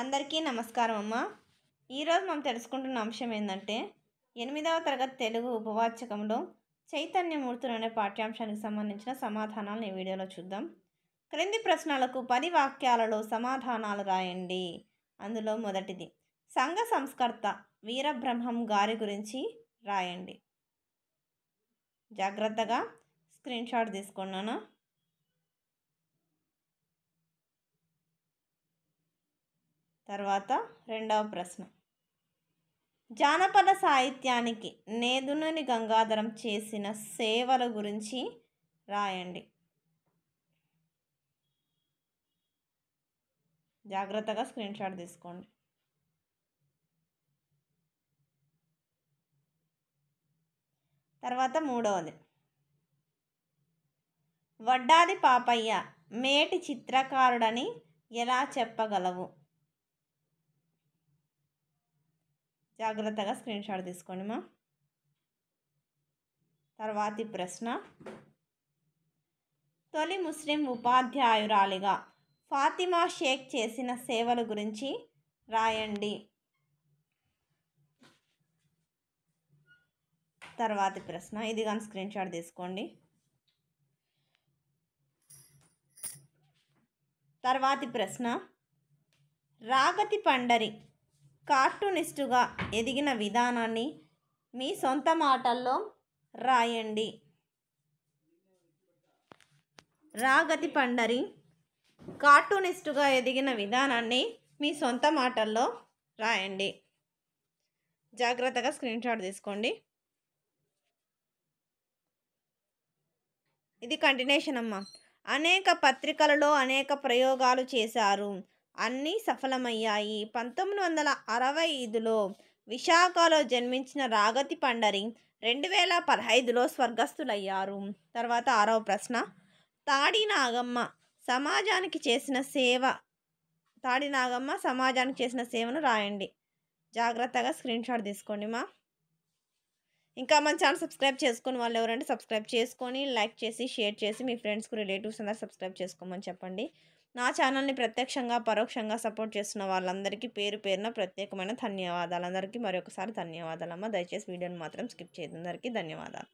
అందరికీ నమస్కారం అమ్మ ఈరోజు మనం తెలుసుకుంటున్న అంశం ఏంటంటే ఎనిమిదవ తరగతి తెలుగు ఉపవాచకంలో చైతన్యమూర్తులు అనే పాఠ్యాంశానికి సంబంధించిన సమాధానాలను ఈ వీడియోలో చూద్దాం క్రింది ప్రశ్నలకు పది వాక్యాలలో సమాధానాలు రాయండి అందులో మొదటిది సంఘ సంస్కర్త వీరబ్రహ్మం గారి గురించి రాయండి జాగ్రత్తగా స్క్రీన్షాట్ తీసుకున్నాను తర్వాత రెండవ ప్రశ్న జానపద సాహిత్యానికి నేదునని గంగాధరం చేసిన సేవల గురించి రాయండి జాగ్రత్తగా స్క్రీన్ షాట్ తీసుకోండి తర్వాత మూడవది వడ్డాది పాపయ్య మేటి చిత్రకారుడని ఎలా చెప్పగలవు జాగ్రత్తగా స్క్రీన్ షాట్ తీసుకోండి మా తర్వాతి ప్రశ్న తొలి ముస్లిం ఉపాధ్యాయురాలిగా ఫాతిమా షేక్ చేసిన సేవల గురించి రాయండి తర్వాతి ప్రశ్న ఇది కానీ స్క్రీన్ షాట్ తీసుకోండి తర్వాతి ప్రశ్న రాగతి పండరి కార్టూనిస్టుగా ఎదిగిన విధానాన్ని మీ సొంత మాటల్లో రాయండి రాగతి పండరి కార్టూనిస్టుగా ఎదిగిన విధానాన్ని మీ సొంత మాటల్లో రాయండి జాగ్రత్తగా స్క్రీన్ షాట్ తీసుకోండి ఇది కంటిన్యూషన్ అమ్మ అనేక పత్రికలలో అనేక ప్రయోగాలు చేశారు అన్నీ సఫలమయ్యాయి పంతొమ్మిది వందల అరవై ఐదులో విశాఖలో జన్మించిన రాగతి పండరి రెండు వేల పదహైదులో స్వర్గస్థులయ్యారు తర్వాత ఆరవ ప్రశ్న తాడి నాగమ్మ సమాజానికి చేసిన సేవ తాడి నాగమ్మ సమాజానికి చేసిన సేవను రాయండి జాగ్రత్తగా స్క్రీన్ షాట్ తీసుకోండి మా ఇంకా మన ఛానల్ సబ్స్క్రైబ్ చేసుకుని వాళ్ళు ఎవరంటే సబ్స్క్రైబ్ చేసుకొని లైక్ చేసి షేర్ చేసి మీ ఫ్రెండ్స్కు రిలేటివ్స్ అందరూ సబ్స్క్రైబ్ చేసుకోమని చెప్పండి నా ఛానల్ని ప్రత్యక్షంగా పరోక్షంగా సపోర్ట్ చేస్తున్న వాళ్ళందరికీ పేరు పేరున ప్రత్యేకమైన ధన్యవాదాలు అందరికీ మరొకసారి ధన్యవాదాలమ్మ దయచేసి వీడియోని మాత్రం స్కిప్ చేయదు అందరికీ ధన్యవాదాలు